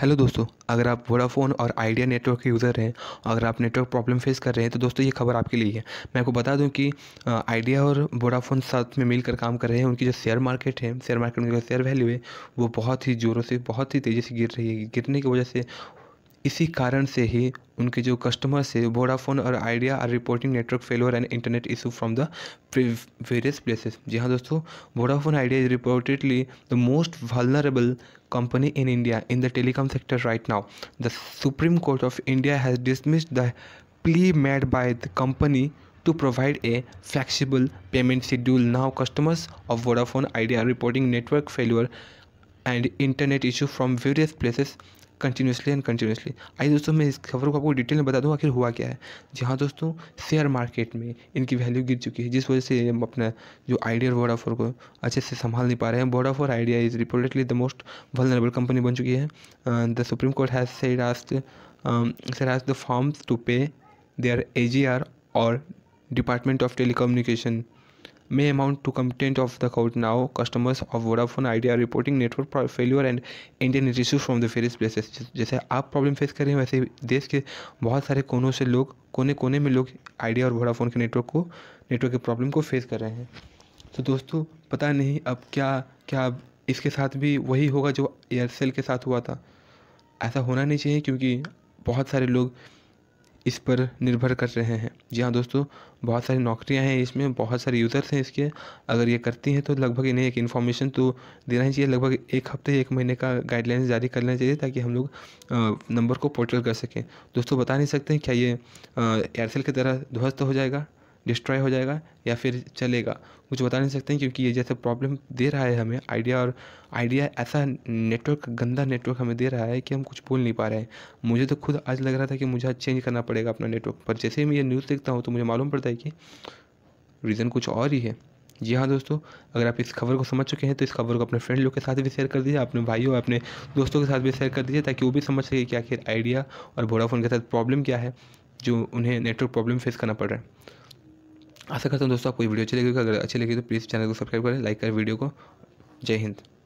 hello दोस्तों अगर आप वोडाफोन और आइडिया नेटवर्क के यूज़र हैं अगर आप नेटवर्क प्रॉब्लम फेस कर रहे हैं तो दोस्तों ये खबर आपके लिए है मैं आपको बता दूं कि आइडिया और वोडाफोन साथ में मिलकर काम कर रहे हैं उनकी जो शेयर मार्केट है शेयर मार्केट में जो शेयर वैल्यू है वो बहुत ही ज़ोरों से बहुत ही तेज़ी से गिर रही है गिरने की वजह से इसी कारण से ही उनके जो कस्टमर्स है वोडाफोन और Idea are reporting network failure and internet issue from the various places जी हाँ दोस्तों Vodafone Idea is reportedly the most vulnerable company in India in the telecom sector right now the Supreme Court of India has dismissed the plea made by the company to provide a flexible payment schedule now customers of Vodafone Idea reporting network failure and internet issue from various places continuously and continuously आइए दोस्तों मैं इस खबर को आपको detail में बता दूँ आखिर हुआ क्या है जी हाँ दोस्तों शेयर मार्केट में इनकी वैल्यू गिर चुकी है जिस वजह से अपना जो आइडिया और वोडाफोन को अच्छे से संभाल नहीं पा रहे हैं Vodafone Idea is reportedly the most vulnerable company बन चुकी है the Supreme Court has said asked said the forms to pay their A G R और department of communication amount to complete of the count now customers of Vodafone Idea reporting network failure and Indian issue from the various places జైసే ఆప్ problem face కరే హై వైసే దేశ్ కే బహత్ సారే కోనో సే లోగ్ కోనే కోనే మే లోగ్ ఐడియా aur వాడఫోన్ కే నెట్వర్క్ కో నెట్వర్క్ కే ప్రాబ్లమ్ కో ఫేస్ కరే హై తో దోస్తో పతా నహీ అబ్ క్యా క్యా ఇస్కే సాత్ భీ వహీ హోగా జో ఎయిర్సెల్ కే సాత్ హువా థా ఐసా హోనా నహీ చైయే క్యుంకి బహత్ సారే లోగ్ इस पर निर्भर कर रहे हैं जी हाँ दोस्तों बहुत सारी नौकरियां हैं इसमें बहुत सारे यूज़र्स हैं इसके अगर ये करती हैं तो लगभग इन्हें एक इन्फॉर्मेशन तो देना ही चाहिए लगभग एक हफ्ते एक महीने का गाइडलाइंस जारी कर लेना चाहिए ताकि हम लोग नंबर को पोर्टल कर सकें दोस्तों बता नहीं सकते क्या ये एयरसेल की तरह ध्वस्त हो जाएगा डिस्ट्रॉय हो जाएगा या फिर चलेगा कुछ बता नहीं सकते क्योंकि ये जैसे प्रॉब्लम दे रहा है हमें आइडिया और आइडिया ऐसा नेटवर्क गंदा नेटवर्क हमें दे रहा है कि हम कुछ बोल नहीं पा रहे हैं मुझे तो खुद आज लग रहा था कि मुझे आज चेंज करना पड़ेगा अपना नेटवर्क पर जैसे ही मैं ये न्यूज़ देखता हूँ तो मुझे मालूम पड़ता है कि रीज़न कुछ और ही है जी हाँ दोस्तों अगर आप इस खबर को समझ चुके हैं तो इस खबर को अपने फ्रेंड लोग के साथ भी शेयर कर दीजिए अपने भाइयों अपने दोस्तों के साथ भी शेयर कर दीजिए ताकि वो भी समझ सके कि आखिर आइडिया और वोडाफोन के साथ प्रॉब्लम क्या है जो उन्हें नेटवर्क प्रॉब्लम फेस करना पड़ रहा है आशा करता हूँ दोस्तों आपको वीडियो अच्छी लगेगी अगर अच्छी लगी तो प्लीज़ चैनल को सब्सक्राइब करें लाइक करें वीडियो को जय हिंद